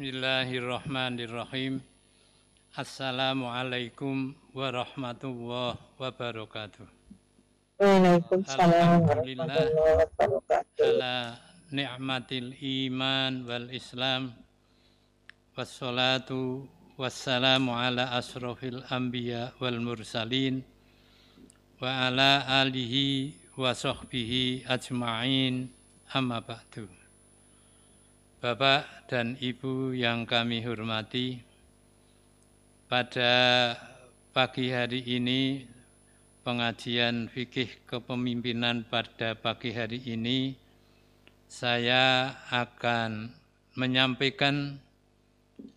Bismillahirrahmanirrahim. Assalamualaikum warahmatullahi wabarakatuh. Waalaikumsalam warahmatullahi wabarakatuh. Ala ni'matil iman wal islam wassalatu wassalamu ala asrofil anbiya wal mursalin wa ala alihi wa sahbihi ajma'in amma ba'du. Bapak dan Ibu yang kami hormati, pada pagi hari ini pengajian fikih kepemimpinan pada pagi hari ini saya akan menyampaikan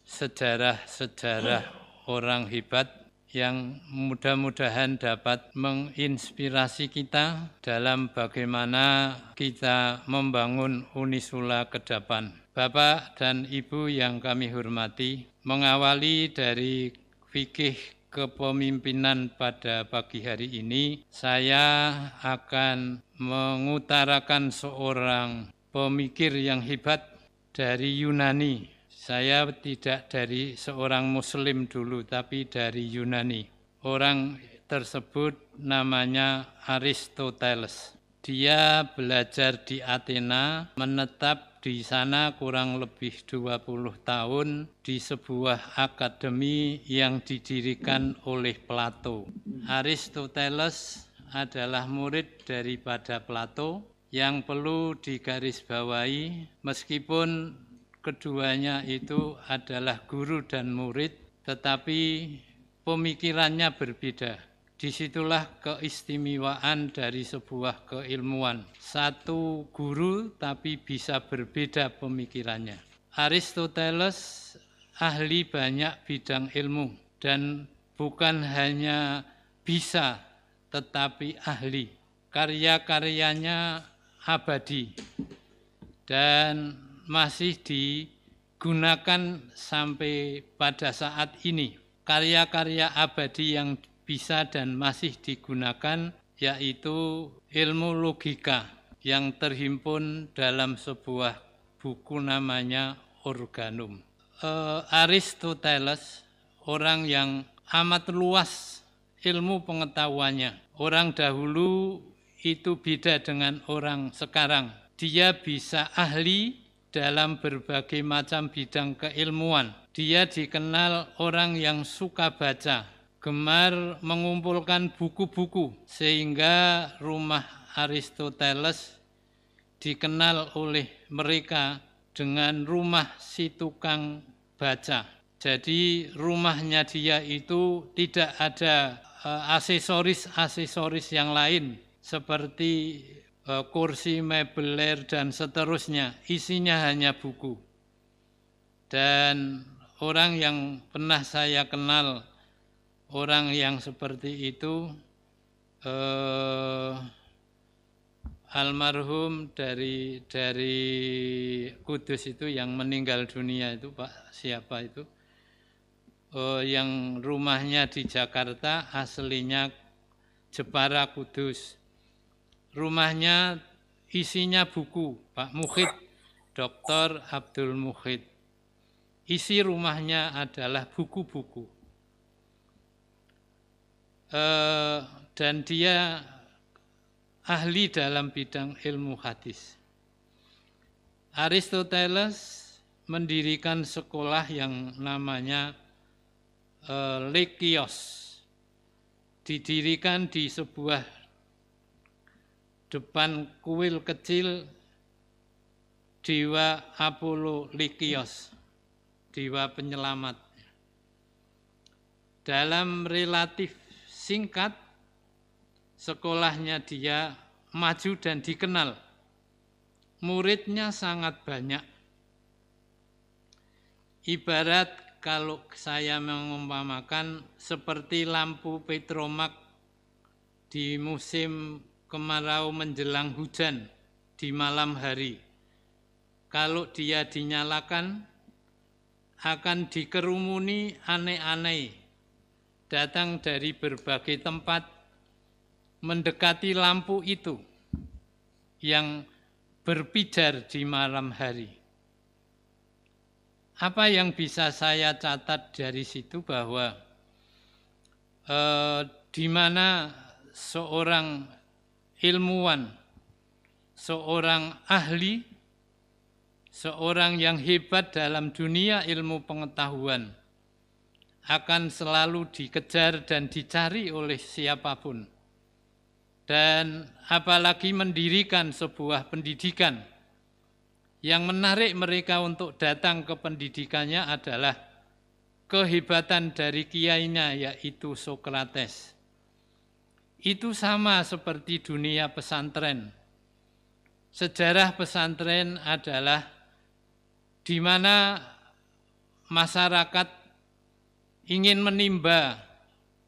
sejarah-sejarah orang hebat yang mudah-mudahan dapat menginspirasi kita dalam bagaimana kita membangun Unisula ke depan. Bapak dan Ibu yang kami hormati, mengawali dari fikih kepemimpinan pada pagi hari ini, saya akan mengutarakan seorang pemikir yang hebat dari Yunani. Saya tidak dari seorang muslim dulu, tapi dari Yunani. Orang tersebut namanya Aristoteles. Dia belajar di Athena, menetap di sana kurang lebih 20 tahun di sebuah akademi yang didirikan oleh Plato. Aristoteles adalah murid daripada Plato yang perlu digarisbawahi meskipun keduanya itu adalah guru dan murid tetapi pemikirannya berbeda. Disitulah keistimewaan dari sebuah keilmuan. Satu guru tapi bisa berbeda pemikirannya. Aristoteles ahli banyak bidang ilmu dan bukan hanya bisa tetapi ahli. Karya-karyanya abadi dan masih digunakan sampai pada saat ini. Karya-karya abadi yang bisa dan masih digunakan yaitu ilmu logika yang terhimpun dalam sebuah buku namanya Organum. E, Aristoteles orang yang amat luas ilmu pengetahuannya. Orang dahulu itu beda dengan orang sekarang. Dia bisa ahli dalam berbagai macam bidang keilmuan. Dia dikenal orang yang suka baca, gemar mengumpulkan buku-buku sehingga rumah Aristoteles dikenal oleh mereka dengan rumah si tukang baca. Jadi rumahnya dia itu tidak ada e, aksesoris-aksesoris yang lain seperti e, kursi, mebeler, dan seterusnya. Isinya hanya buku. Dan orang yang pernah saya kenal orang yang seperti itu eh, almarhum dari dari Kudus itu yang meninggal dunia itu Pak siapa itu eh, yang rumahnya di Jakarta aslinya Jepara Kudus rumahnya isinya buku Pak Mukhid Dr. Abdul Mukhid isi rumahnya adalah buku-buku Eh, dan dia ahli dalam bidang ilmu hadis. Aristoteles mendirikan sekolah yang namanya uh, Lekios. Didirikan di sebuah depan kuil kecil Dewa Apollo Lekios, Dewa Penyelamat. Dalam relatif singkat sekolahnya dia maju dan dikenal. Muridnya sangat banyak. Ibarat kalau saya mengumpamakan seperti lampu petromak di musim kemarau menjelang hujan di malam hari. Kalau dia dinyalakan akan dikerumuni aneh-aneh datang dari berbagai tempat mendekati lampu itu yang berpijar di malam hari. Apa yang bisa saya catat dari situ bahwa eh, di mana seorang ilmuwan, seorang ahli, seorang yang hebat dalam dunia ilmu pengetahuan, akan selalu dikejar dan dicari oleh siapapun. Dan apalagi mendirikan sebuah pendidikan. Yang menarik mereka untuk datang ke pendidikannya adalah kehebatan dari kiainya yaitu Sokrates. Itu sama seperti dunia pesantren. Sejarah pesantren adalah di mana masyarakat ingin menimba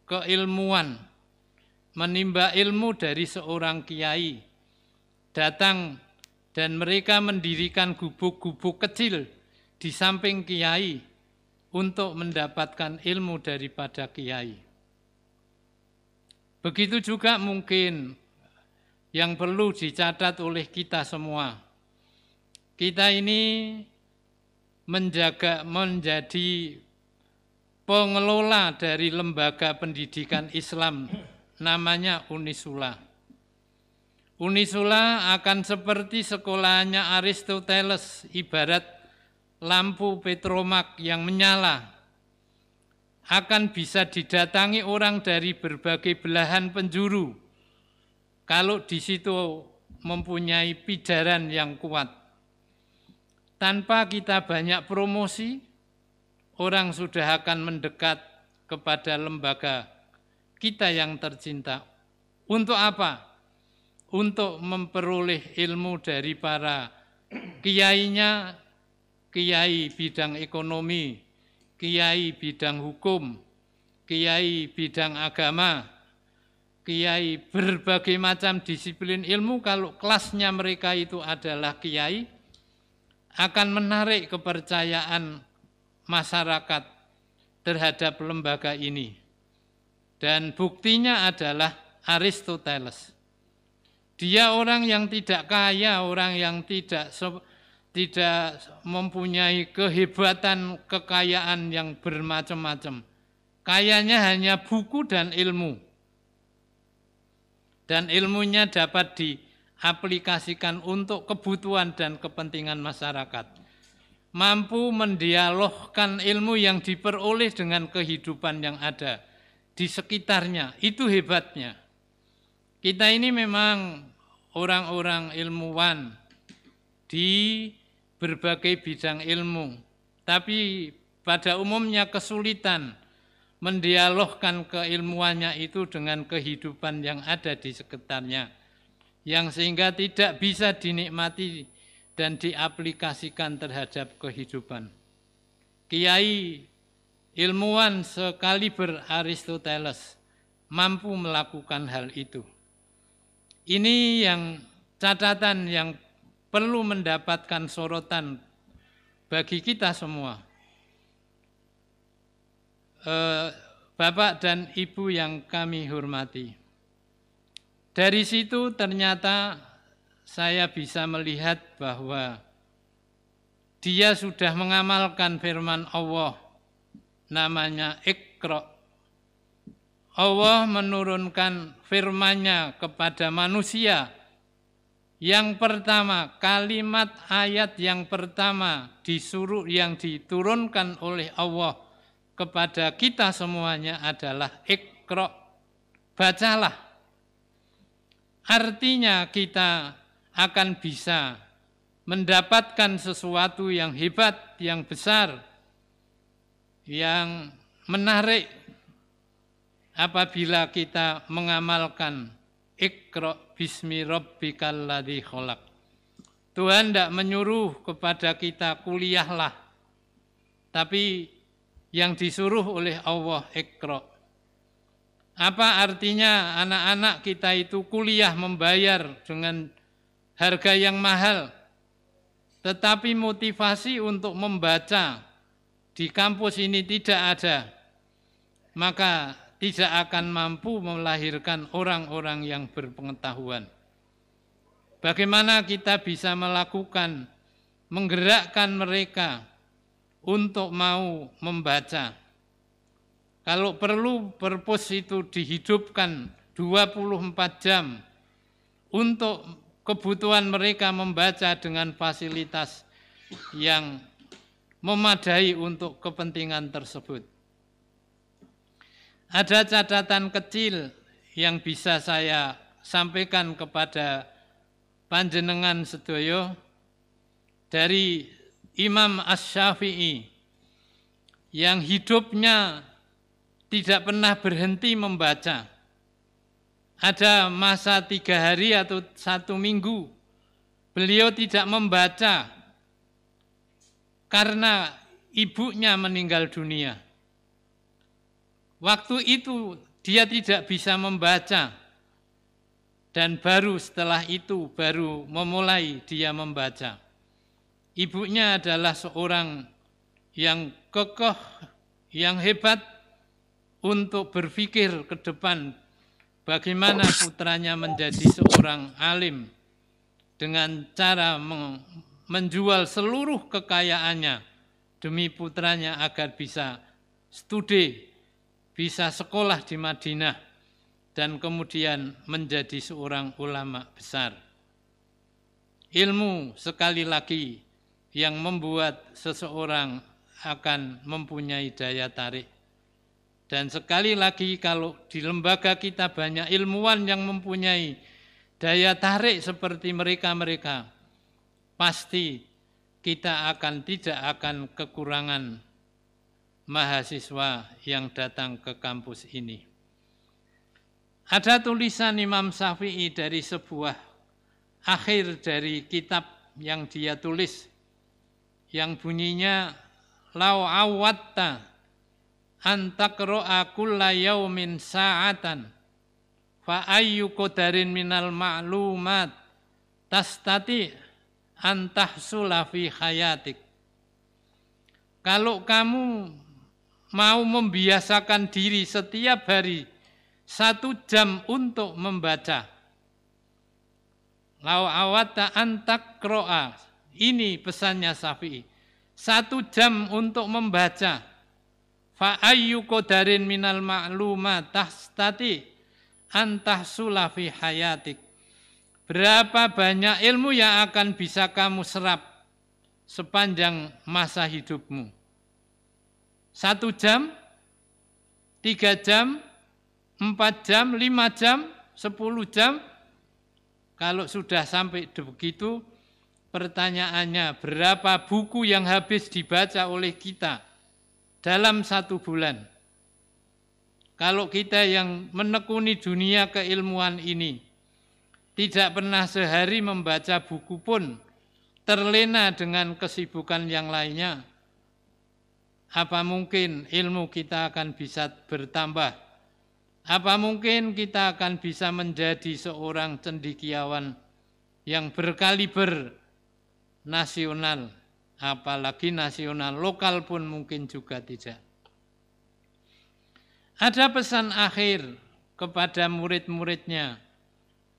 keilmuan, menimba ilmu dari seorang kiai, datang dan mereka mendirikan gubuk-gubuk kecil di samping kiai untuk mendapatkan ilmu daripada kiai. Begitu juga mungkin yang perlu dicatat oleh kita semua. Kita ini menjaga menjadi pengelola dari lembaga pendidikan Islam namanya Unisula. Unisula akan seperti sekolahnya Aristoteles, ibarat lampu petromak yang menyala. Akan bisa didatangi orang dari berbagai belahan penjuru kalau di situ mempunyai pijaran yang kuat. Tanpa kita banyak promosi, orang sudah akan mendekat kepada lembaga kita yang tercinta. Untuk apa? Untuk memperoleh ilmu dari para kiainya, kiai bidang ekonomi, kiai bidang hukum, kiai bidang agama, kiai berbagai macam disiplin ilmu kalau kelasnya mereka itu adalah kiai akan menarik kepercayaan masyarakat terhadap lembaga ini. Dan buktinya adalah Aristoteles. Dia orang yang tidak kaya, orang yang tidak tidak mempunyai kehebatan kekayaan yang bermacam-macam. Kayanya hanya buku dan ilmu. Dan ilmunya dapat diaplikasikan untuk kebutuhan dan kepentingan masyarakat mampu mendialogkan ilmu yang diperoleh dengan kehidupan yang ada di sekitarnya. Itu hebatnya. Kita ini memang orang-orang ilmuwan di berbagai bidang ilmu, tapi pada umumnya kesulitan mendialogkan keilmuannya itu dengan kehidupan yang ada di sekitarnya, yang sehingga tidak bisa dinikmati dan diaplikasikan terhadap kehidupan. Kiai ilmuwan sekaliber Aristoteles mampu melakukan hal itu. Ini yang catatan yang perlu mendapatkan sorotan bagi kita semua. Eh, Bapak dan Ibu yang kami hormati. Dari situ ternyata saya bisa melihat bahwa dia sudah mengamalkan firman Allah namanya Iqra. Allah menurunkan firman-Nya kepada manusia. Yang pertama, kalimat ayat yang pertama disuruh yang diturunkan oleh Allah kepada kita semuanya adalah Iqra. Bacalah. Artinya kita akan bisa mendapatkan sesuatu yang hebat, yang besar, yang menarik apabila kita mengamalkan ikra bismi rabbikal ladzi khalaq. Tuhan tidak menyuruh kepada kita kuliahlah, tapi yang disuruh oleh Allah ikra. Apa artinya anak-anak kita itu kuliah membayar dengan harga yang mahal, tetapi motivasi untuk membaca di kampus ini tidak ada, maka tidak akan mampu melahirkan orang-orang yang berpengetahuan. Bagaimana kita bisa melakukan, menggerakkan mereka untuk mau membaca? Kalau perlu perpus itu dihidupkan 24 jam untuk kebutuhan mereka membaca dengan fasilitas yang memadai untuk kepentingan tersebut. Ada catatan kecil yang bisa saya sampaikan kepada panjenengan sedoyo dari Imam Ash-Syafi'i yang hidupnya tidak pernah berhenti membaca ada masa tiga hari atau satu minggu beliau tidak membaca karena ibunya meninggal dunia. Waktu itu dia tidak bisa membaca dan baru setelah itu baru memulai dia membaca. Ibunya adalah seorang yang kokoh, yang hebat untuk berpikir ke depan bagaimana putranya menjadi seorang alim dengan cara menjual seluruh kekayaannya demi putranya agar bisa studi, bisa sekolah di Madinah, dan kemudian menjadi seorang ulama besar. Ilmu sekali lagi yang membuat seseorang akan mempunyai daya tarik dan sekali lagi kalau di lembaga kita banyak ilmuwan yang mempunyai daya tarik seperti mereka-mereka, pasti kita akan tidak akan kekurangan mahasiswa yang datang ke kampus ini. Ada tulisan Imam Syafi'i dari sebuah akhir dari kitab yang dia tulis yang bunyinya lau awatta antakro'a kulla yaumin sa'atan fa ayyu qadarin minal ma'lumat tastati antahsula fi hayatik kalau kamu mau membiasakan diri setiap hari satu jam untuk membaca lau awata antakro'a ini pesannya Safi'i satu jam untuk membaca Fa ayyu qadarin minal ma'luma tahstati antah sulafi hayatik. Berapa banyak ilmu yang akan bisa kamu serap sepanjang masa hidupmu? Satu jam, tiga jam, empat jam, lima jam, sepuluh jam. Kalau sudah sampai begitu, pertanyaannya berapa buku yang habis dibaca oleh kita? dalam satu bulan. Kalau kita yang menekuni dunia keilmuan ini, tidak pernah sehari membaca buku pun, terlena dengan kesibukan yang lainnya, apa mungkin ilmu kita akan bisa bertambah? Apa mungkin kita akan bisa menjadi seorang cendikiawan yang berkaliber nasional apalagi nasional lokal pun mungkin juga tidak. Ada pesan akhir kepada murid-muridnya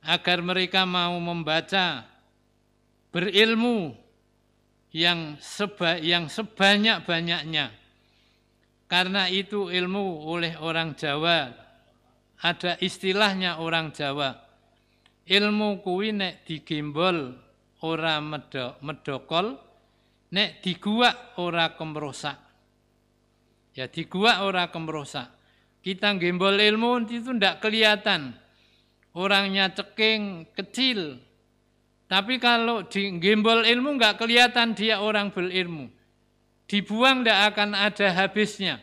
agar mereka mau membaca, berilmu yang seba, yang sebanyak-banyaknya. Karena itu ilmu oleh orang Jawa ada istilahnya orang Jawa. Ilmu kuwi nek digembol ora medok medokol Nek diguak ora kemerosak, Ya diguak ora kemerosak. Kita gembol ilmu itu ndak kelihatan. Orangnya ceking, kecil. Tapi kalau di gembol ilmu nggak kelihatan dia orang berilmu. Dibuang ndak akan ada habisnya.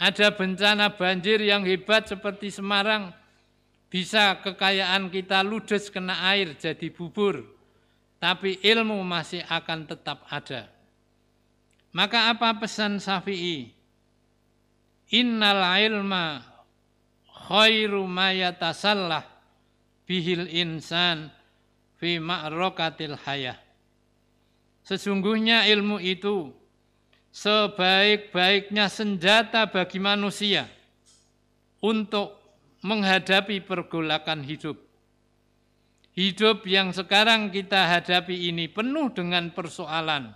Ada bencana banjir yang hebat seperti Semarang. Bisa kekayaan kita ludes kena air jadi bubur tapi ilmu masih akan tetap ada. Maka apa pesan Syafi'i? Innal ilma khairu ma bihil insan fi ma'rokatil hayah. Sesungguhnya ilmu itu sebaik-baiknya senjata bagi manusia untuk menghadapi pergolakan hidup. Hidup yang sekarang kita hadapi ini penuh dengan persoalan,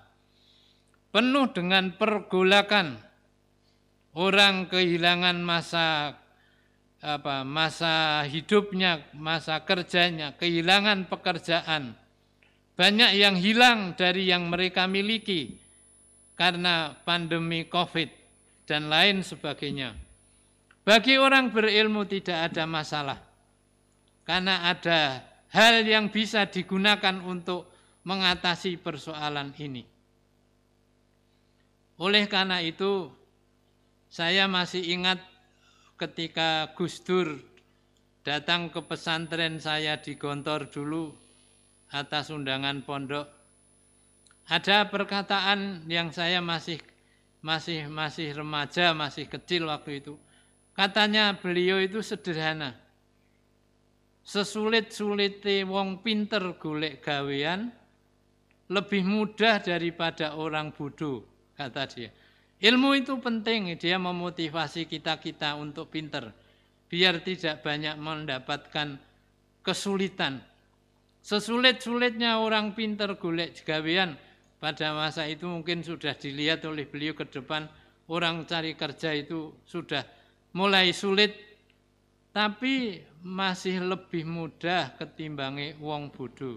penuh dengan pergolakan. Orang kehilangan masa apa masa hidupnya, masa kerjanya, kehilangan pekerjaan. Banyak yang hilang dari yang mereka miliki karena pandemi Covid dan lain sebagainya. Bagi orang berilmu tidak ada masalah. Karena ada hal yang bisa digunakan untuk mengatasi persoalan ini. Oleh karena itu, saya masih ingat ketika Gus Dur datang ke pesantren saya di Gontor dulu atas undangan pondok. Ada perkataan yang saya masih masih masih remaja, masih kecil waktu itu. Katanya beliau itu sederhana sesulit-sulite wong pinter golek gawean lebih mudah daripada orang bodoh, kata dia. Ilmu itu penting, dia memotivasi kita-kita untuk pinter, biar tidak banyak mendapatkan kesulitan. Sesulit-sulitnya orang pinter golek gawean, pada masa itu mungkin sudah dilihat oleh beliau ke depan, orang cari kerja itu sudah mulai sulit tapi masih lebih mudah ketimbangi wong bodoh.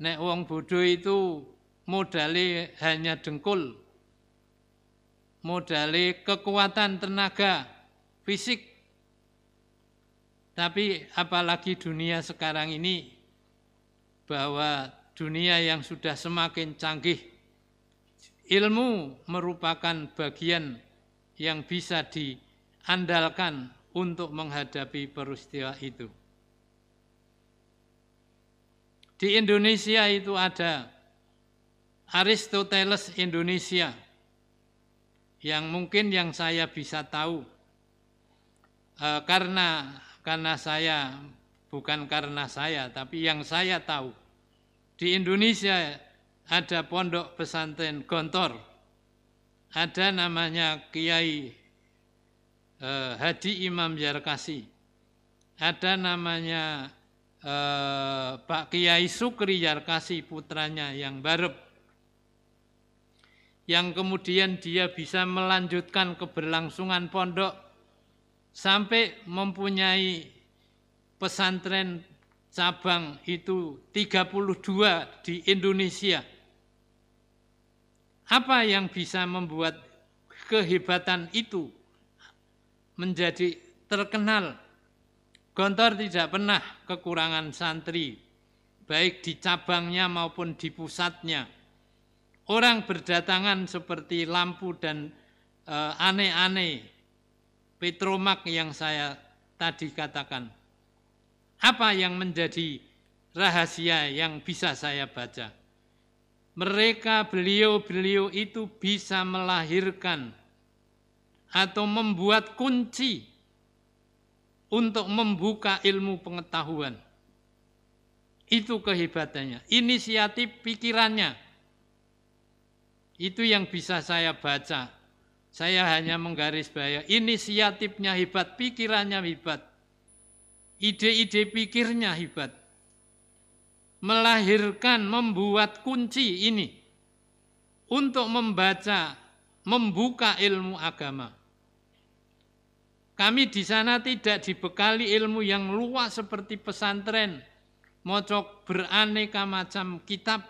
Nek wong bodoh itu modalnya hanya dengkul. modalnya kekuatan tenaga fisik. Tapi apalagi dunia sekarang ini bahwa dunia yang sudah semakin canggih ilmu merupakan bagian yang bisa diandalkan untuk menghadapi peristiwa itu. Di Indonesia itu ada Aristoteles Indonesia yang mungkin yang saya bisa tahu e, karena karena saya bukan karena saya tapi yang saya tahu di Indonesia ada pondok pesantren Gontor ada namanya Kiai eh, Hadi Imam Yarkasi. Ada namanya eh, Pak Kiai Sukri Yarkasi putranya yang barep. Yang kemudian dia bisa melanjutkan keberlangsungan pondok sampai mempunyai pesantren cabang itu 32 di Indonesia. Apa yang bisa membuat kehebatan itu? menjadi terkenal. Gontor tidak pernah kekurangan santri, baik di cabangnya maupun di pusatnya. Orang berdatangan seperti lampu dan eh, aneh-aneh petromak yang saya tadi katakan. Apa yang menjadi rahasia yang bisa saya baca? Mereka beliau-beliau itu bisa melahirkan atau membuat kunci untuk membuka ilmu pengetahuan. Itu kehebatannya, inisiatif pikirannya. Itu yang bisa saya baca. Saya hanya bahaya, inisiatifnya hebat, pikirannya hebat. Ide-ide pikirnya hebat. Melahirkan, membuat kunci ini untuk membaca, membuka ilmu agama. Kami di sana tidak dibekali ilmu yang luas seperti pesantren, mocok beraneka macam kitab,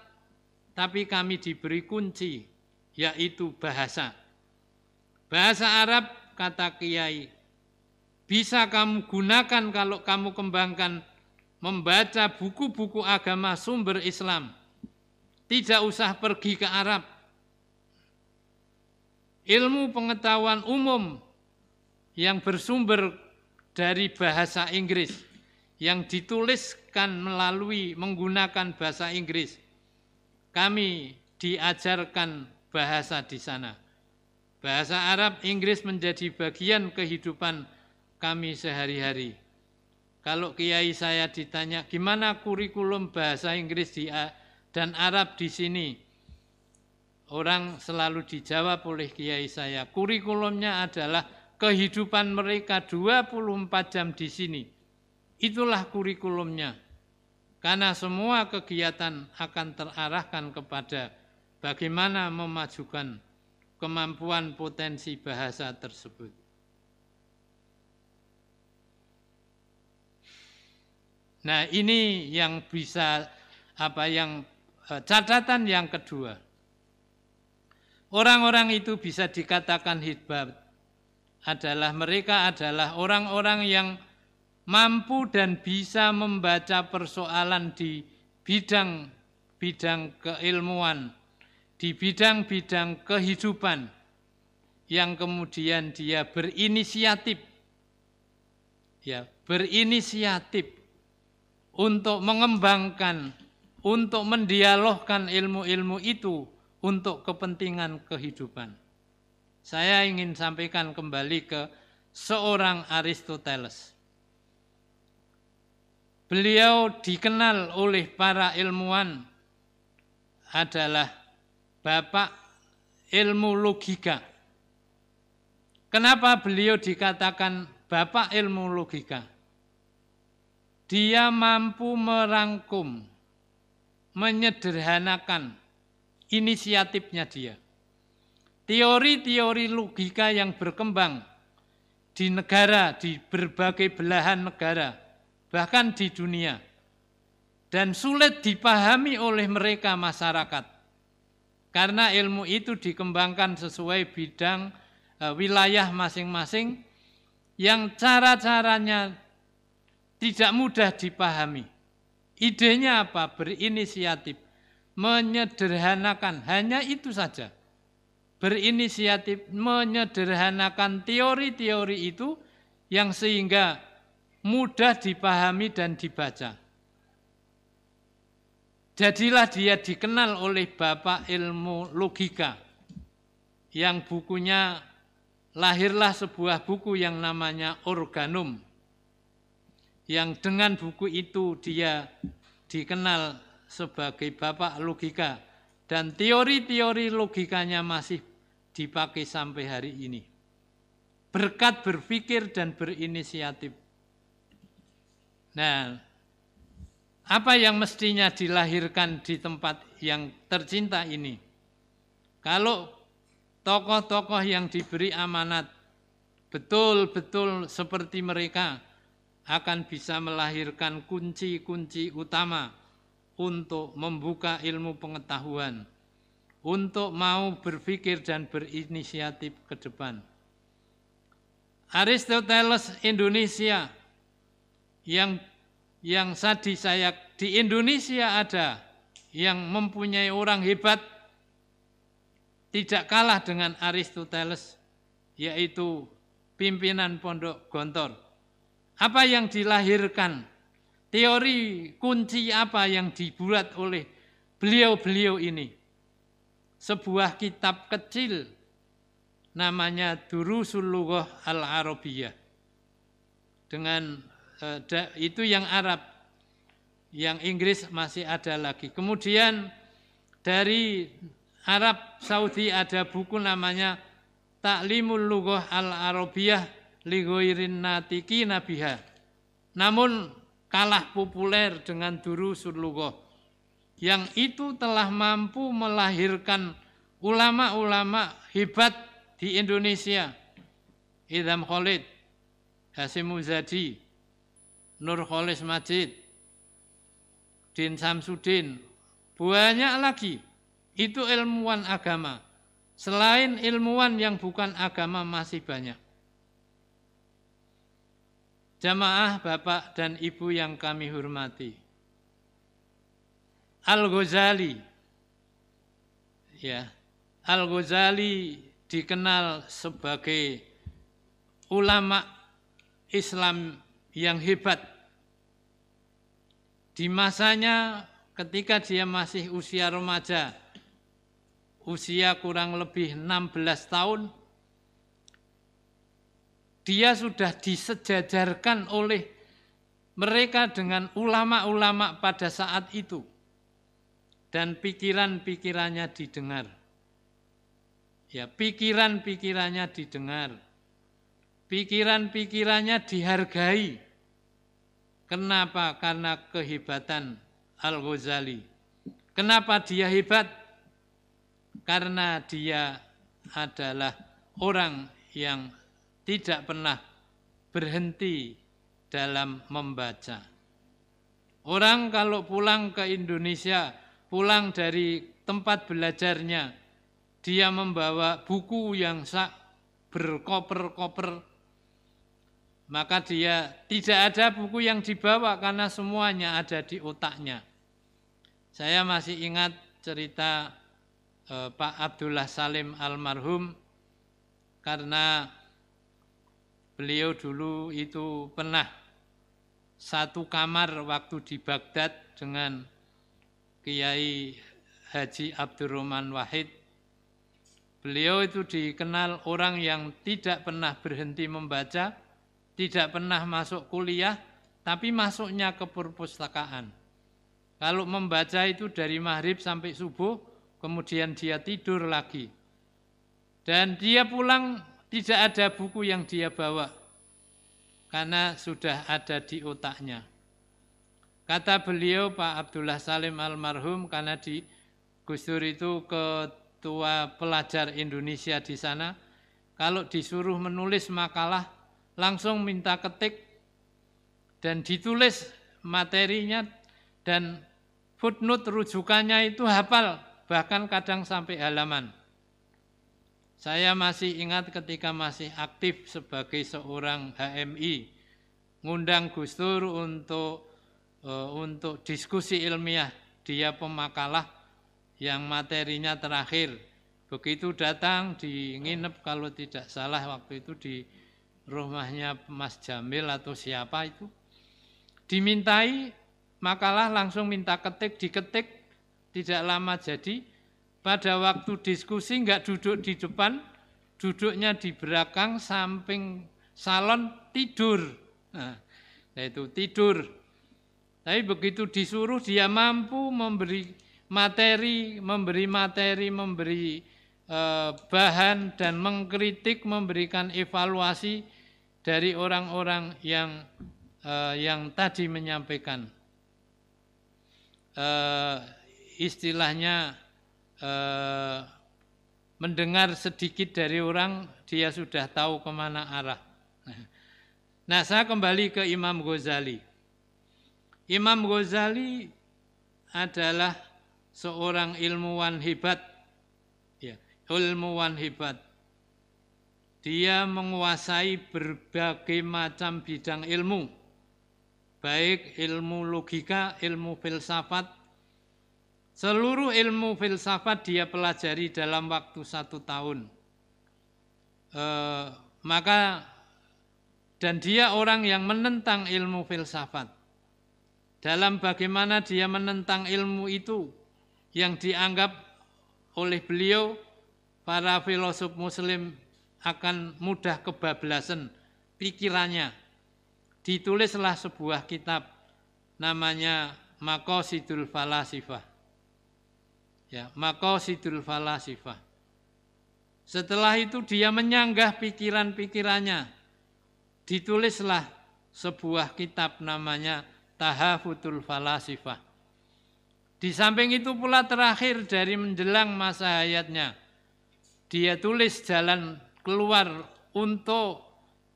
tapi kami diberi kunci, yaitu bahasa. Bahasa Arab, kata Kiai, bisa kamu gunakan kalau kamu kembangkan membaca buku-buku agama sumber Islam. Tidak usah pergi ke Arab. Ilmu pengetahuan umum yang bersumber dari bahasa Inggris yang dituliskan melalui menggunakan bahasa Inggris. Kami diajarkan bahasa di sana. Bahasa Arab Inggris menjadi bagian kehidupan kami sehari-hari. Kalau kiai saya ditanya gimana kurikulum bahasa Inggris di dan Arab di sini, orang selalu dijawab oleh kiai saya, kurikulumnya adalah kehidupan mereka 24 jam di sini. Itulah kurikulumnya. Karena semua kegiatan akan terarahkan kepada bagaimana memajukan kemampuan potensi bahasa tersebut. Nah, ini yang bisa apa yang eh, catatan yang kedua. Orang-orang itu bisa dikatakan hebat adalah mereka adalah orang-orang yang mampu dan bisa membaca persoalan di bidang-bidang keilmuan, di bidang-bidang kehidupan yang kemudian dia berinisiatif ya, berinisiatif untuk mengembangkan, untuk mendialogkan ilmu-ilmu itu untuk kepentingan kehidupan. Saya ingin sampaikan kembali ke seorang Aristoteles. Beliau dikenal oleh para ilmuwan adalah bapak ilmu logika. Kenapa beliau dikatakan bapak ilmu logika? Dia mampu merangkum, menyederhanakan inisiatifnya dia teori-teori logika yang berkembang di negara, di berbagai belahan negara, bahkan di dunia. Dan sulit dipahami oleh mereka masyarakat. Karena ilmu itu dikembangkan sesuai bidang e, wilayah masing-masing yang cara-caranya tidak mudah dipahami. Idenya apa? Berinisiatif, menyederhanakan, hanya itu saja berinisiatif menyederhanakan teori-teori itu yang sehingga mudah dipahami dan dibaca. Jadilah dia dikenal oleh Bapak Ilmu Logika yang bukunya lahirlah sebuah buku yang namanya Organum yang dengan buku itu dia dikenal sebagai Bapak Logika dan teori-teori logikanya masih dipakai sampai hari ini. Berkat berpikir dan berinisiatif. Nah, apa yang mestinya dilahirkan di tempat yang tercinta ini? Kalau tokoh-tokoh yang diberi amanat betul-betul seperti mereka akan bisa melahirkan kunci-kunci utama untuk membuka ilmu pengetahuan untuk mau berpikir dan berinisiatif ke depan. Aristoteles Indonesia yang yang sadi saya di Indonesia ada yang mempunyai orang hebat tidak kalah dengan Aristoteles yaitu pimpinan pondok Gontor. Apa yang dilahirkan? Teori kunci apa yang dibuat oleh beliau-beliau ini? sebuah kitab kecil namanya Durusul Lughah Al-Arabiyah. Dengan e, itu yang Arab, yang Inggris masih ada lagi. Kemudian dari Arab Saudi ada buku namanya Taklimul Lughah Al-Arabiyah li ghairin natiki nabiha. Namun kalah populer dengan Durusul Lughah yang itu telah mampu melahirkan ulama-ulama hebat di Indonesia. Idham Khalid, Hasim Muzadi, Nur Khalis Majid, Din Samsudin, banyak lagi. Itu ilmuwan agama. Selain ilmuwan yang bukan agama masih banyak. Jamaah Bapak dan Ibu yang kami hormati. Al-Ghazali. Ya. Al-Ghazali dikenal sebagai ulama Islam yang hebat. Di masanya ketika dia masih usia remaja, usia kurang lebih 16 tahun, dia sudah disejajarkan oleh mereka dengan ulama-ulama pada saat itu dan pikiran-pikirannya didengar. Ya, pikiran-pikirannya didengar. Pikiran-pikirannya dihargai. Kenapa? Karena kehebatan Al-Ghazali. Kenapa dia hebat? Karena dia adalah orang yang tidak pernah berhenti dalam membaca. Orang kalau pulang ke Indonesia pulang dari tempat belajarnya, dia membawa buku yang sak berkoper-koper, maka dia tidak ada buku yang dibawa karena semuanya ada di otaknya. Saya masih ingat cerita eh, Pak Abdullah Salim almarhum karena beliau dulu itu pernah satu kamar waktu di Baghdad dengan Kiai Haji Abdurrahman Wahid. Beliau itu dikenal orang yang tidak pernah berhenti membaca, tidak pernah masuk kuliah, tapi masuknya ke perpustakaan. Kalau membaca itu dari maghrib sampai subuh, kemudian dia tidur lagi. Dan dia pulang tidak ada buku yang dia bawa, karena sudah ada di otaknya. Kata beliau Pak Abdullah Salim almarhum karena di Gus itu ketua pelajar Indonesia di sana, kalau disuruh menulis makalah langsung minta ketik dan ditulis materinya dan footnote rujukannya itu hafal bahkan kadang sampai halaman. Saya masih ingat ketika masih aktif sebagai seorang HMI ngundang Gus Dur untuk Eh, untuk diskusi ilmiah. Dia pemakalah yang materinya terakhir. Begitu datang di kalau tidak salah waktu itu di rumahnya Mas Jamil atau siapa itu. Dimintai makalah langsung minta ketik, diketik, tidak lama jadi. Pada waktu diskusi nggak duduk di depan, duduknya di belakang samping salon tidur. Nah, nah itu tidur tapi begitu disuruh dia mampu memberi materi, memberi materi, memberi eh, bahan dan mengkritik, memberikan evaluasi dari orang-orang yang eh, yang tadi menyampaikan eh, istilahnya eh, mendengar sedikit dari orang dia sudah tahu kemana arah. Nah, saya kembali ke Imam Ghazali. Imam Ghazali adalah seorang ilmuwan hebat. Ya, ilmuwan hebat. Dia menguasai berbagai macam bidang ilmu. Baik ilmu logika, ilmu filsafat. Seluruh ilmu filsafat dia pelajari dalam waktu satu tahun. E, maka dan dia orang yang menentang ilmu filsafat dalam bagaimana dia menentang ilmu itu yang dianggap oleh beliau para filosof muslim akan mudah kebablasan pikirannya. Ditulislah sebuah kitab namanya Makosidul Falasifah. Ya, Makosidul Falasifah. Setelah itu dia menyanggah pikiran-pikirannya. Ditulislah sebuah kitab namanya tahafutul falasifah. Di samping itu pula terakhir dari menjelang masa hayatnya, dia tulis jalan keluar untuk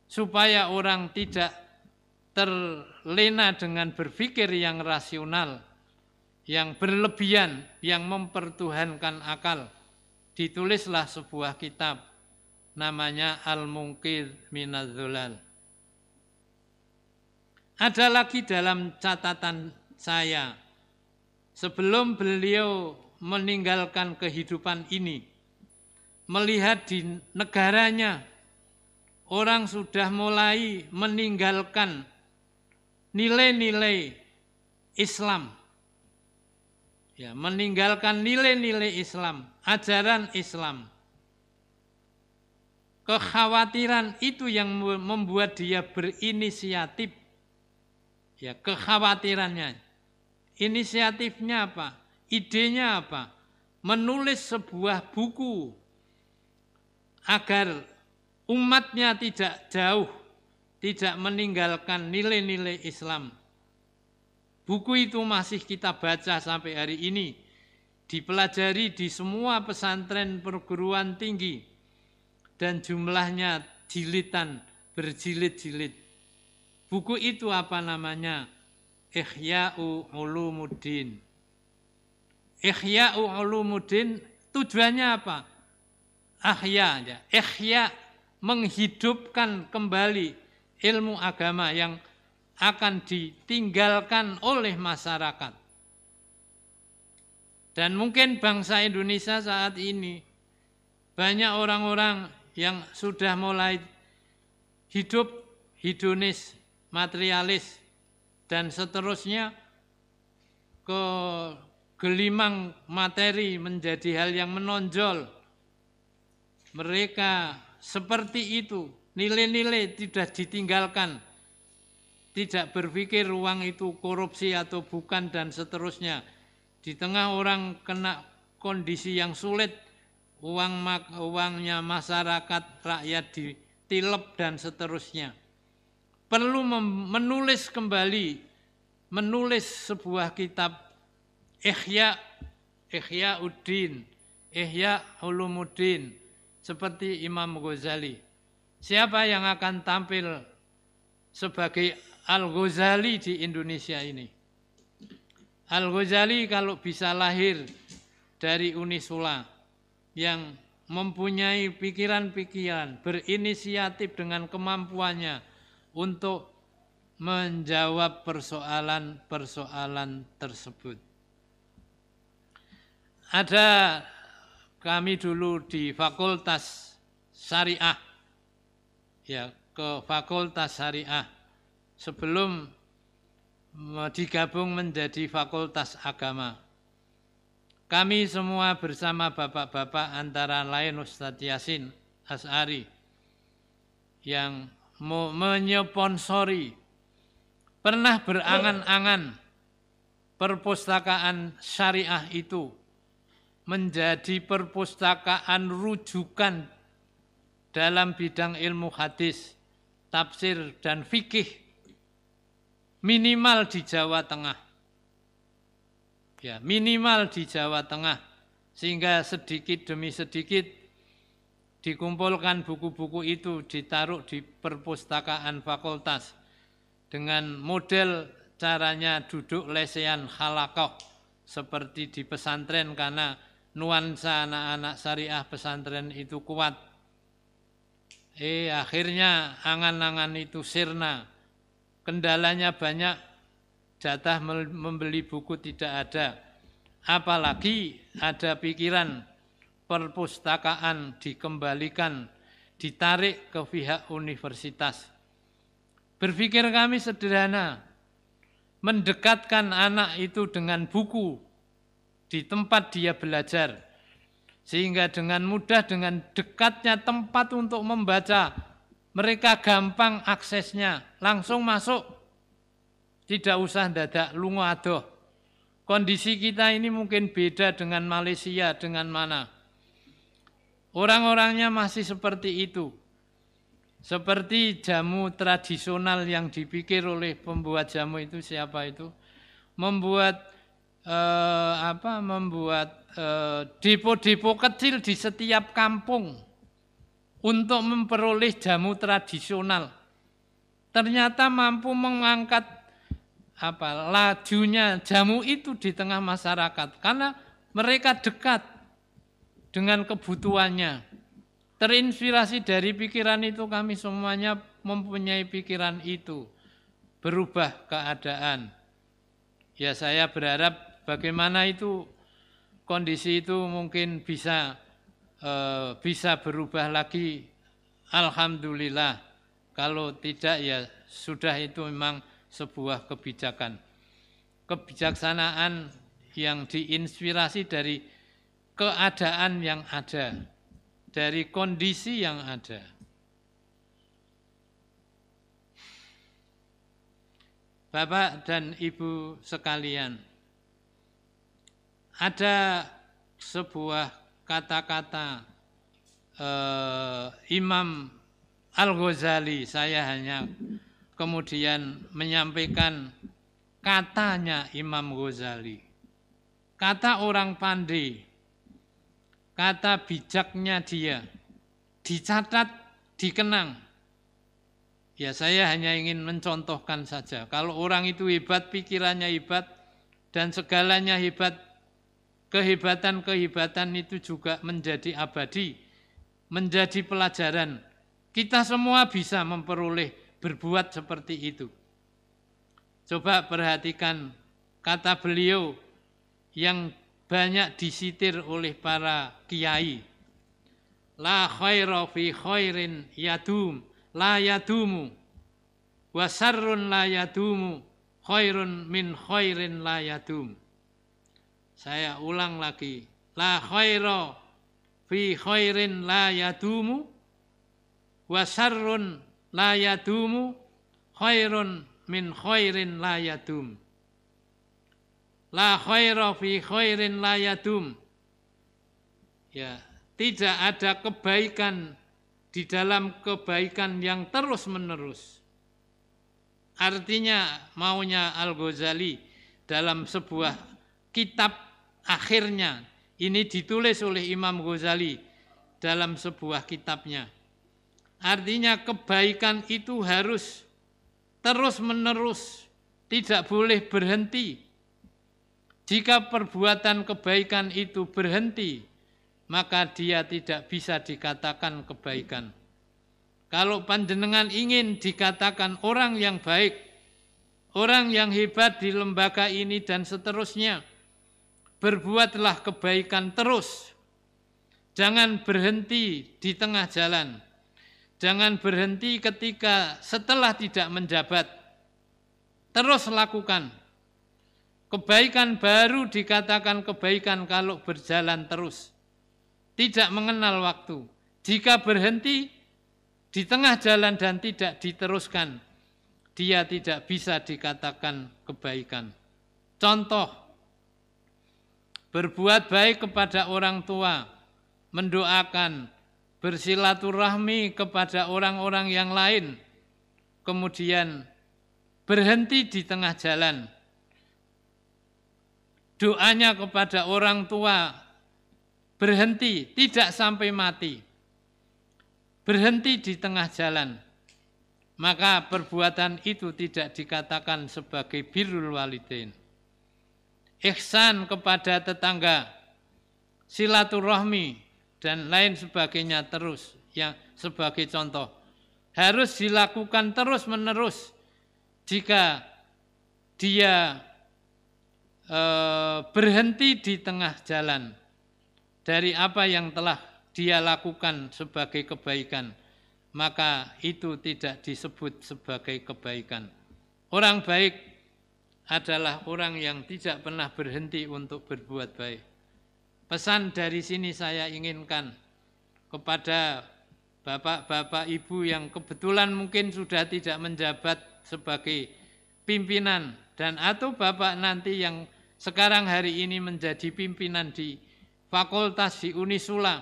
supaya orang tidak terlena dengan berpikir yang rasional, yang berlebihan, yang mempertuhankan akal. Ditulislah sebuah kitab namanya Al-Munqidh Minadzulan ada lagi dalam catatan saya sebelum beliau meninggalkan kehidupan ini melihat di negaranya orang sudah mulai meninggalkan nilai-nilai Islam. Ya, meninggalkan nilai-nilai Islam, ajaran Islam. Kekhawatiran itu yang membuat dia berinisiatif ya kekhawatirannya. Inisiatifnya apa? Idenya apa? Menulis sebuah buku agar umatnya tidak jauh, tidak meninggalkan nilai-nilai Islam. Buku itu masih kita baca sampai hari ini, dipelajari di semua pesantren perguruan tinggi, dan jumlahnya jilitan berjilid-jilid. Buku itu apa namanya? Ihya'u Ulumuddin. Ihya'u Ulumuddin tujuannya apa? Ahya ya. Ihya menghidupkan kembali ilmu agama yang akan ditinggalkan oleh masyarakat. Dan mungkin bangsa Indonesia saat ini banyak orang-orang yang sudah mulai hidup hedonis, materialis, dan seterusnya ke gelimang materi menjadi hal yang menonjol. Mereka seperti itu, nilai-nilai tidak ditinggalkan. Tidak berpikir uang itu korupsi atau bukan dan seterusnya. Di tengah orang kena kondisi yang sulit, uang uangnya masyarakat, rakyat ditilep dan seterusnya perlu menulis kembali, menulis sebuah kitab Ihya Ihya udin Ihya Ulumuddin seperti Imam Ghazali. Siapa yang akan tampil sebagai Al-Ghazali di Indonesia ini? Al-Ghazali kalau bisa lahir dari Uni Sula yang mempunyai pikiran-pikiran, berinisiatif dengan kemampuannya, untuk menjawab persoalan-persoalan tersebut. Ada kami dulu di Fakultas Syariah, ya ke Fakultas Syariah sebelum digabung menjadi Fakultas Agama. Kami semua bersama bapak-bapak antara lain Ustadz Yasin As'ari yang menyponsori, pernah berangan-angan perpustakaan syariah itu menjadi perpustakaan rujukan dalam bidang ilmu hadis, tafsir, dan fikih minimal di Jawa Tengah. Ya, minimal di Jawa Tengah sehingga sedikit demi sedikit dikumpulkan buku-buku itu ditaruh di perpustakaan fakultas dengan model caranya duduk lesehan halakoh seperti di pesantren karena nuansa anak-anak syariah pesantren itu kuat. Eh akhirnya angan-angan itu sirna. Kendalanya banyak jatah membeli buku tidak ada. Apalagi ada pikiran perpustakaan dikembalikan, ditarik ke pihak universitas. Berpikir kami sederhana, mendekatkan anak itu dengan buku di tempat dia belajar. Sehingga dengan mudah, dengan dekatnya tempat untuk membaca, mereka gampang aksesnya, langsung masuk. Tidak usah dadak lungo adoh. Kondisi kita ini mungkin beda dengan Malaysia, dengan mana. Orang-orangnya masih seperti itu. Seperti jamu tradisional yang dipikir oleh pembuat jamu itu siapa itu? Membuat eh, apa? Membuat eh, depo-depo eh, kecil di setiap kampung untuk memperoleh jamu tradisional. Ternyata mampu mengangkat apa lajunya jamu itu di tengah masyarakat karena mereka dekat dengan kebutuhannya. Terinspirasi dari pikiran itu kami semuanya mempunyai pikiran itu. Berubah keadaan. Ya saya berharap bagaimana itu kondisi itu mungkin bisa e, bisa berubah lagi. Alhamdulillah. Kalau tidak ya sudah itu memang sebuah kebijakan. Kebijaksanaan yang diinspirasi dari keadaan yang ada, dari kondisi yang ada. Bapak dan Ibu sekalian, ada sebuah kata-kata eh, Imam Al-Ghazali, saya hanya kemudian menyampaikan katanya Imam Ghazali. Kata orang pandai, kata bijaknya dia dicatat, dikenang. Ya saya hanya ingin mencontohkan saja. Kalau orang itu hebat, pikirannya hebat, dan segalanya hebat, kehebatan-kehebatan itu juga menjadi abadi, menjadi pelajaran. Kita semua bisa memperoleh berbuat seperti itu. Coba perhatikan kata beliau yang banyak disitir oleh para kiai. La khaira fi khairin yadum, la yadumu. Wa sarrun la yadumu, khairun min khairin la yadum. Saya ulang lagi. La khaira fi khairin la yadumu, wa sarrun la yadumu, khairun min khairin la yadum. La khaira fi khairin la yadum. Ya, tidak ada kebaikan di dalam kebaikan yang terus-menerus. Artinya maunya Al-Ghazali dalam sebuah kitab akhirnya ini ditulis oleh Imam Ghazali dalam sebuah kitabnya. Artinya kebaikan itu harus terus-menerus, tidak boleh berhenti jika perbuatan kebaikan itu berhenti, maka dia tidak bisa dikatakan kebaikan. Kalau panjenengan ingin dikatakan orang yang baik, orang yang hebat di lembaga ini dan seterusnya, berbuatlah kebaikan terus. Jangan berhenti di tengah jalan. Jangan berhenti ketika setelah tidak menjabat. Terus lakukan Kebaikan baru dikatakan kebaikan kalau berjalan terus. Tidak mengenal waktu. Jika berhenti di tengah jalan dan tidak diteruskan, dia tidak bisa dikatakan kebaikan. Contoh, berbuat baik kepada orang tua, mendoakan, bersilaturahmi kepada orang-orang yang lain, kemudian berhenti di tengah jalan doanya kepada orang tua berhenti, tidak sampai mati. Berhenti di tengah jalan. Maka perbuatan itu tidak dikatakan sebagai birrul walidain. Ihsan kepada tetangga, silaturahmi dan lain sebagainya terus yang sebagai contoh harus dilakukan terus-menerus jika dia Eh, berhenti di tengah jalan dari apa yang telah dia lakukan sebagai kebaikan, maka itu tidak disebut sebagai kebaikan. Orang baik adalah orang yang tidak pernah berhenti untuk berbuat baik. Pesan dari sini saya inginkan kepada bapak-bapak ibu yang kebetulan mungkin sudah tidak menjabat sebagai pimpinan dan atau bapak nanti yang sekarang hari ini menjadi pimpinan di fakultas di Unisula.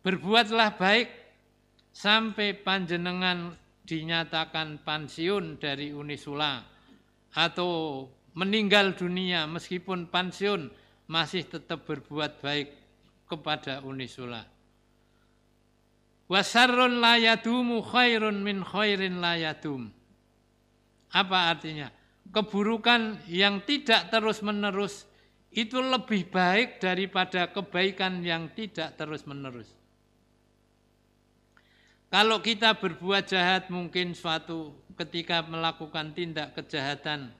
Berbuatlah baik sampai panjenengan dinyatakan pensiun dari Unisula atau meninggal dunia meskipun pensiun masih tetap berbuat baik kepada Unisula. Wasarun layadumu khairun min khairin layadum. Apa artinya? keburukan yang tidak terus-menerus itu lebih baik daripada kebaikan yang tidak terus-menerus. Kalau kita berbuat jahat mungkin suatu ketika melakukan tindak kejahatan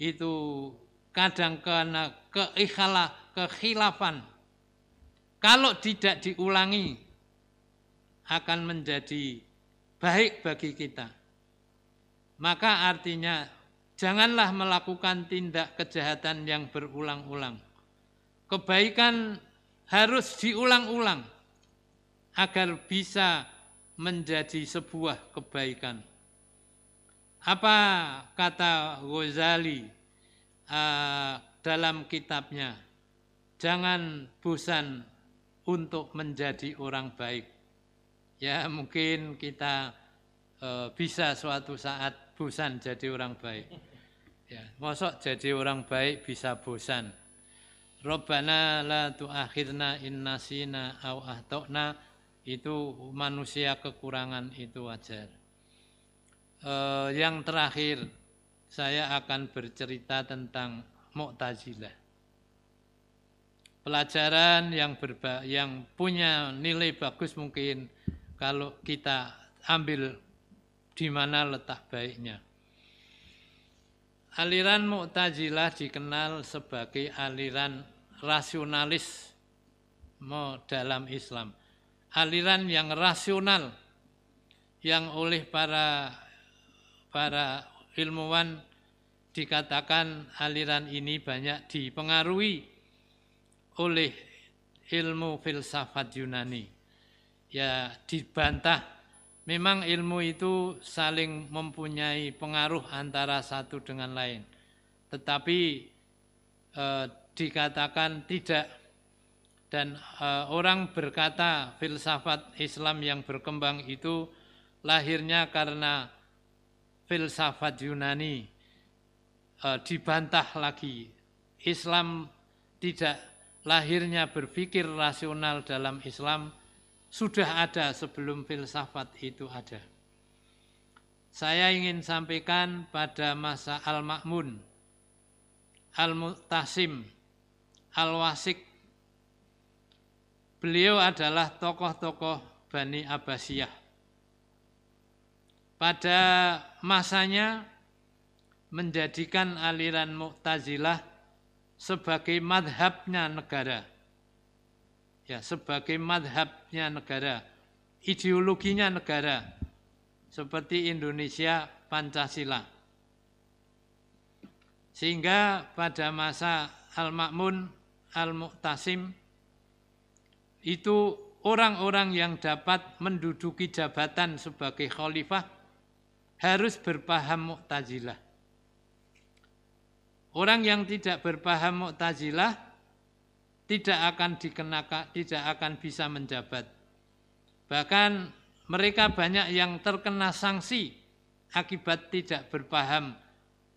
itu kadang karena keikhala, kekhilafan. Kalau tidak diulangi akan menjadi baik bagi kita. Maka artinya Janganlah melakukan tindak kejahatan yang berulang-ulang. Kebaikan harus diulang-ulang agar bisa menjadi sebuah kebaikan. Apa kata Ghazali uh, dalam kitabnya? Jangan bosan untuk menjadi orang baik. Ya, mungkin kita uh, bisa suatu saat bosan jadi orang baik. Ya, mosok jadi orang baik bisa bosan. Robbana la tuakhirna innasina au ahtokna itu manusia kekurangan itu wajar. E, yang terakhir saya akan bercerita tentang Mu'tazilah. Pelajaran yang berba yang punya nilai bagus mungkin kalau kita ambil di mana letak baiknya. Aliran Mu'tazilah dikenal sebagai aliran rasionalis dalam Islam. Aliran yang rasional yang oleh para para ilmuwan dikatakan aliran ini banyak dipengaruhi oleh ilmu filsafat Yunani. Ya dibantah Memang ilmu itu saling mempunyai pengaruh antara satu dengan lain. Tetapi e, dikatakan tidak dan e, orang berkata filsafat Islam yang berkembang itu lahirnya karena filsafat Yunani e, dibantah lagi. Islam tidak lahirnya berpikir rasional dalam Islam sudah ada sebelum filsafat itu ada. Saya ingin sampaikan pada masa Al-Ma'mun, Al-Mu'tasim, Al-Wasik. Beliau adalah tokoh-tokoh Bani Abbasiyah. Pada masanya menjadikan aliran Mu'tazilah sebagai madhabnya negara ya sebagai madhabnya negara, ideologinya negara seperti Indonesia Pancasila. Sehingga pada masa Al-Ma'mun Al-Mu'tasim itu orang-orang yang dapat menduduki jabatan sebagai khalifah harus berpaham Mu'tazilah. Orang yang tidak berpaham Mu'tazilah tidak akan dikenakan, tidak akan bisa menjabat. Bahkan mereka banyak yang terkena sanksi akibat tidak berpaham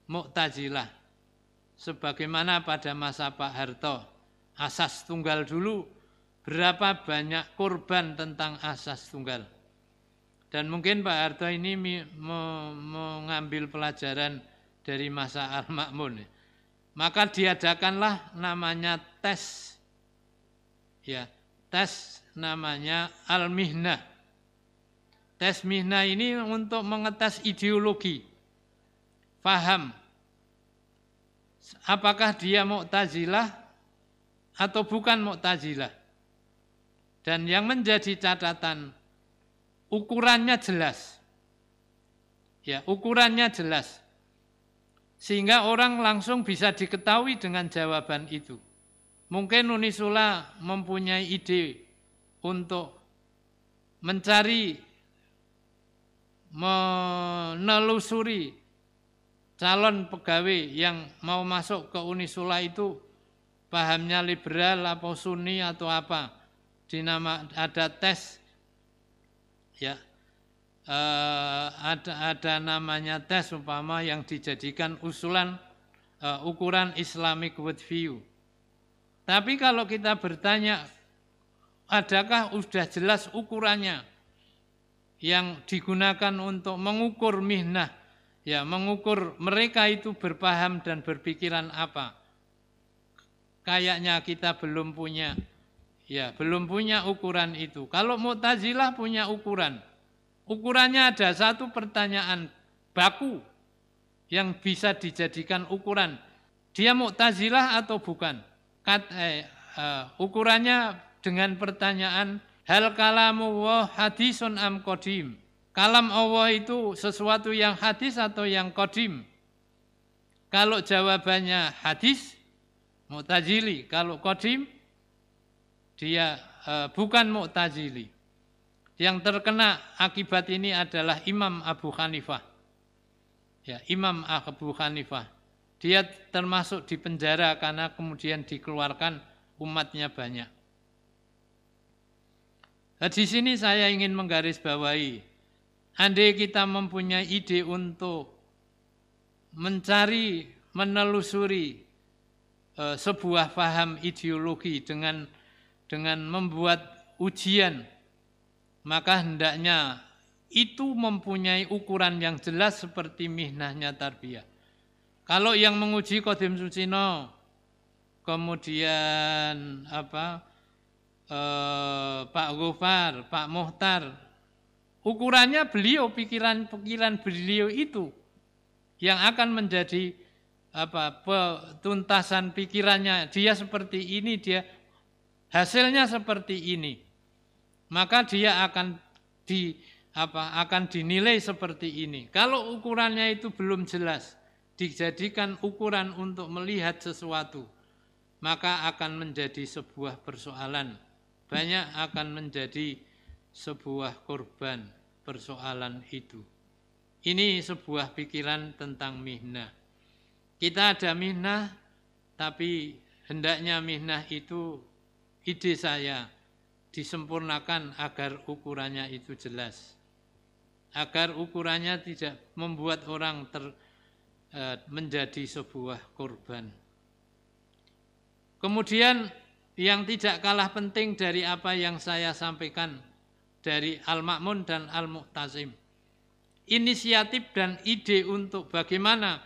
Mu'tazilah. Sebagaimana pada masa Pak Harto, asas tunggal dulu berapa banyak korban tentang asas tunggal. Dan mungkin Pak Harto ini mengambil pelajaran dari masa Al-Ma'mun. Maka diadakanlah namanya tes ya tes namanya al-mihnah. Tes mihnah ini untuk mengetes ideologi, faham. Apakah dia mau Mu'tazilah atau bukan mau Mu'tazilah. Dan yang menjadi catatan, ukurannya jelas. Ya, ukurannya jelas. Sehingga orang langsung bisa diketahui dengan jawaban itu. Mungkin Unisula mempunyai ide untuk mencari, menelusuri calon pegawai yang mau masuk ke Unisula itu pahamnya liberal atau sunni atau apa. Dinama ada tes ya. Eh, ada ada namanya tes umpama yang dijadikan usulan eh, ukuran Islamic worldview. Tapi kalau kita bertanya, adakah sudah jelas ukurannya yang digunakan untuk mengukur mihnah, ya mengukur mereka itu berpaham dan berpikiran apa? Kayaknya kita belum punya, ya belum punya ukuran itu. Kalau Mu'tazilah punya ukuran, ukurannya ada satu pertanyaan baku yang bisa dijadikan ukuran. Dia Mu'tazilah atau bukan? kat, eh, uh, ukurannya dengan pertanyaan hal kalamu wa hadisun am kodim. Kalam Allah itu sesuatu yang hadis atau yang kodim. Kalau jawabannya hadis, mu'tajili. Kalau kodim, dia uh, bukan mu'tajili. Yang terkena akibat ini adalah Imam Abu Hanifah. Ya, Imam Abu Hanifah dia termasuk di penjara karena kemudian dikeluarkan umatnya banyak. Nah, di sini saya ingin menggarisbawahi, andai kita mempunyai ide untuk mencari, menelusuri e, sebuah paham ideologi dengan dengan membuat ujian, maka hendaknya itu mempunyai ukuran yang jelas seperti mihnahnya tarbiyah. Kalau yang menguji Kodim Sucino, kemudian apa eh, Pak Gofar, Pak Mohtar, ukurannya beliau pikiran-pikiran beliau itu yang akan menjadi apa tuntasan pikirannya dia seperti ini dia hasilnya seperti ini maka dia akan di apa akan dinilai seperti ini kalau ukurannya itu belum jelas dijadikan ukuran untuk melihat sesuatu, maka akan menjadi sebuah persoalan. Banyak akan menjadi sebuah korban persoalan itu. Ini sebuah pikiran tentang mihnah. Kita ada mihnah, tapi hendaknya mihnah itu ide saya disempurnakan agar ukurannya itu jelas. Agar ukurannya tidak membuat orang ter, Eh, menjadi sebuah korban. Kemudian yang tidak kalah penting dari apa yang saya sampaikan dari Al-Ma'mun dan Al-Mu'tazim. Inisiatif dan ide untuk bagaimana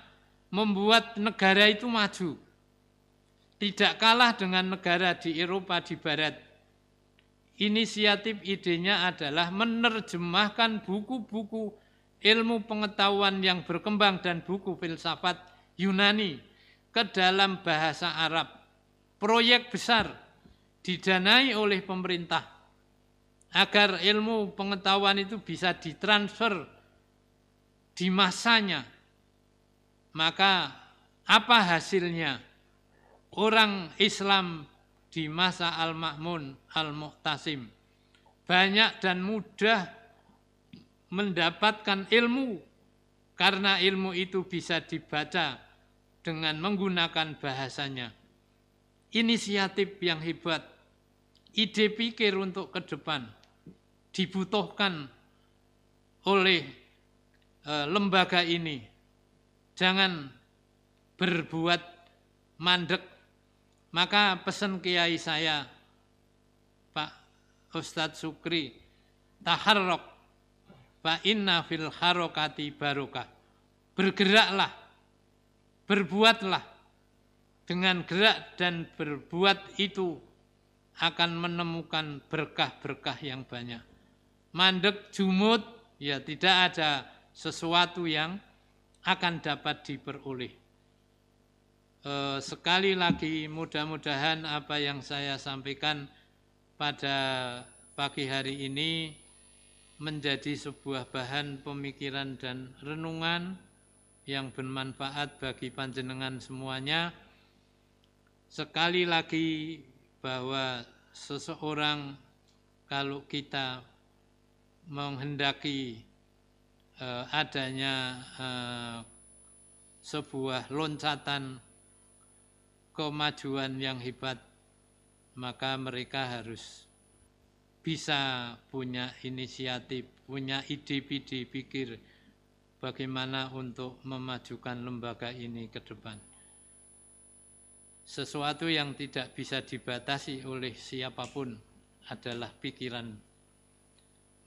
membuat negara itu maju. Tidak kalah dengan negara di Eropa di barat. Inisiatif idenya adalah menerjemahkan buku-buku ilmu pengetahuan yang berkembang dan buku filsafat Yunani ke dalam bahasa Arab. Proyek besar didanai oleh pemerintah agar ilmu pengetahuan itu bisa ditransfer di masanya. Maka apa hasilnya? Orang Islam di masa Al-Ma'mun al muqtasim banyak dan mudah mendapatkan ilmu karena ilmu itu bisa dibaca dengan menggunakan bahasanya. Inisiatif yang hebat, ide pikir untuk ke depan dibutuhkan oleh e, lembaga ini. Jangan berbuat mandek. Maka pesan kiai saya, Pak Ustadz Sukri, taharrok fa inna fil harokati barokah. Bergeraklah, berbuatlah. Dengan gerak dan berbuat itu akan menemukan berkah-berkah yang banyak. Mandek, jumut, ya tidak ada sesuatu yang akan dapat diperoleh. E, sekali lagi mudah-mudahan apa yang saya sampaikan pada pagi hari ini menjadi sebuah bahan pemikiran dan renungan yang bermanfaat bagi panjenengan semuanya. Sekali lagi bahwa seseorang kalau kita menghendaki eh, adanya eh, sebuah loncatan kemajuan yang hebat, maka mereka harus bisa punya inisiatif, punya ide-ide pikir bagaimana untuk memajukan lembaga ini ke depan. Sesuatu yang tidak bisa dibatasi oleh siapapun adalah pikiran.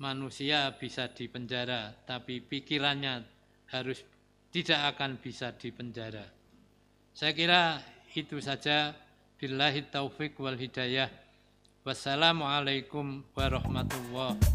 Manusia bisa dipenjara, tapi pikirannya harus tidak akan bisa dipenjara. Saya kira itu saja. Billahi taufiq wal hidayah. Wassalamualaikum warahmatullahi